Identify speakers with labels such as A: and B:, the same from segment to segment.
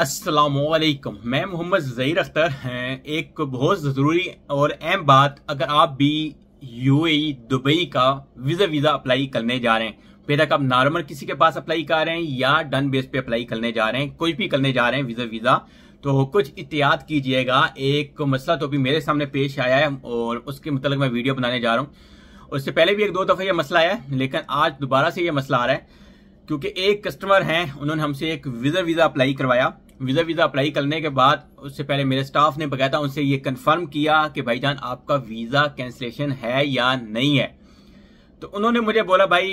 A: असलकम मैं मोहम्मद ज़हीर अख्तर हैं एक बहुत ज़रूरी और अहम बात अगर आप भी यूएई दुबई का वीज़ा वीज़ा अप्लाई करने जा रहे हैं फिर तक आप नॉर्मल किसी के पास अप्लाई कर रहे हैं या डन बेस पे अप्लाई करने जा रहे हैं कुछ भी करने जा रहे हैं वीज़ा वीज़ा तो कुछ एहतियात कीजिएगा एक मसला तो भी मेरे सामने पेश आया है और उसके मतलब मैं वीडियो बनाने जा रहा हूँ उससे पहले भी एक दो दफ़ा यह मसला आया है लेकिन आज दोबारा से यह मसला आ रहा है क्योंकि एक कस्टमर हैं उन्होंने हमसे एक वीज़ा वीज़ा अप्लाई करवाया वीज़ा वीज़ा अप्लाई करने के बाद उससे पहले मेरे स्टाफ ने बकायदा उनसे ये कंफर्म किया कि जान आपका वीज़ा कैंसलेशन है या नहीं है तो उन्होंने मुझे बोला भाई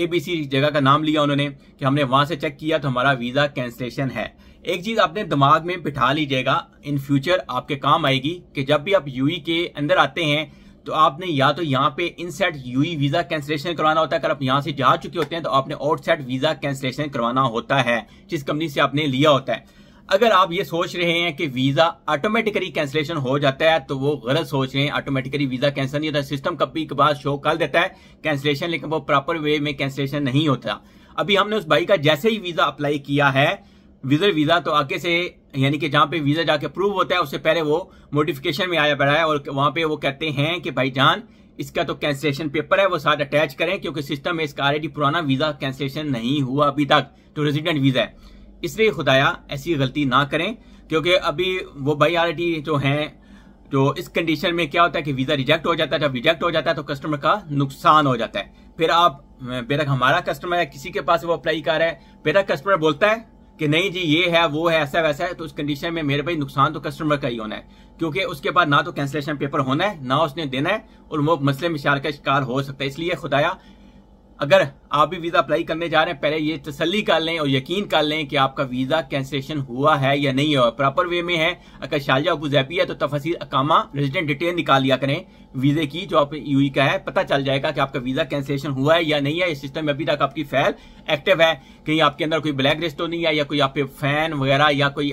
A: ए बी सी जगह का नाम लिया उन्होंने कि हमने वहाँ से चेक किया तो हमारा वीज़ा कैंसलेशन है एक चीज़ आपने दिमाग में बिठा लीजिएगा इन फ्यूचर आपके काम आएगी कि जब भी आप यूई के e अंदर आते हैं तो आपने या तो यहाँ पे इनसेट यूई वीजा कैंसिलेशन करवाना होता है अगर आप यहाँ से जा चुके होते हैं तो आपने आउटसेट वीजा कैंसिलेशन करवाना होता है जिस कंपनी से आपने लिया होता है अगर आप ये सोच रहे हैं कि वीजा ऑटोमेटिकली कैंसिलेशन हो जाता है तो वो गलत सोच रहे हैं ऑटोमेटिकली वीजा कैंसिल नहीं होता सिस्टम कभी के बाद शो कर देता है कैंसिलेशन लेकिन वो प्रॉपर वे में कैंसिलेशन नहीं होता अभी हमने उस भाई का जैसे ही वीजा अप्लाई किया है विजर वीजा तो आगे से यानी कि जहाँ पे वीजा जाके अप्रूव होता है उससे पहले वो नोटिफिकेशन में आया पड़ा है और वहां पे वो कहते हैं कि भाई जान इसका तो कैंसिलेशन पेपर है वो साथ अटैच करें क्योंकि सिस्टम में इसका ऑलरेडी पुराना वीजा कैंसिलेशन नहीं हुआ अभी तक तो रेजिडेंट वीजा है इसलिए खुदाया ऐसी गलती ना करें क्योंकि अभी वो भाई ऑलरेडी जो है जो तो इस कंडीशन में क्या होता है कि वीजा रिजेक्ट हो जाता है जब रिजेक्ट हो जाता है तो कस्टमर का नुकसान हो जाता है फिर आप बेरक हमारा कस्टमर है किसी के पास वो अप्लाई कर रहा है बेरक कस्टमर बोलता है कि नहीं जी ये है वो है ऐसा वैसा है तो उस कंडीशन में मेरे भाई नुकसान तो कस्टमर का ही होना है क्योंकि उसके बाद ना तो कैंसिलेशन पेपर होना है ना उसने देना है और वो मसले मिशार का शिकार हो सकता है इसलिए खुदाया अगर आप भी वीजा अप्लाई करने जा रहे हैं पहले ये तसली कर लें और यकीन कर लें कि आपका वीजा कैंसिलेशन हुआ है या नहीं हुआ प्रॉपर वे में है अगर शारजा जैपी है तो तफसी अकामा रेजिडेंट डिटेल निकाल लिया करें वीजे की जो आप यूई का है पता चल जाएगा कि आपका वीजा कैंसिलेशन हुआ है या नहीं है इस सिस्टम में अभी तक आपकी फैल एक्टिव है कहीं आपके अंदर कोई ब्लैक लिस्ट तो नहीं है या कोई आप फैन वगैरह या कोई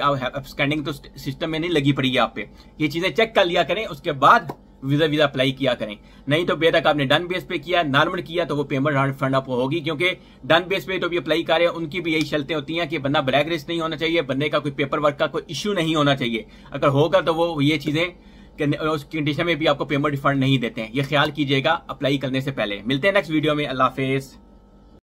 A: स्कैंडिंग तो सिस्टम में नहीं लगी पड़ी है आप पे ये चीजें चेक कर लिया करें उसके बाद वीजा वीजा अप्लाई किया करें नहीं तो बेतक आपने डन बेस पे किया नॉर्मल किया तो वो पेमेंट रिफंड आपको होगी क्योंकि डन बेस पे तो भी अप्लाई हैं उनकी भी यही शर्तें होती हैं कि बंदा ब्लैक लिस्ट नहीं होना चाहिए बंदे का कोई पेपर वर्क का कोई इश्यू नहीं होना चाहिए अगर होगा तो वो ये चीजें उस कंडीशन में भी आपको पेमेंट रिफंड नहीं देते हैं ये ख्याल कीजिएगा अप्लाई करने से पहले मिलते हैं नेक्स्ट वीडियो में अल्लाह हाफिज़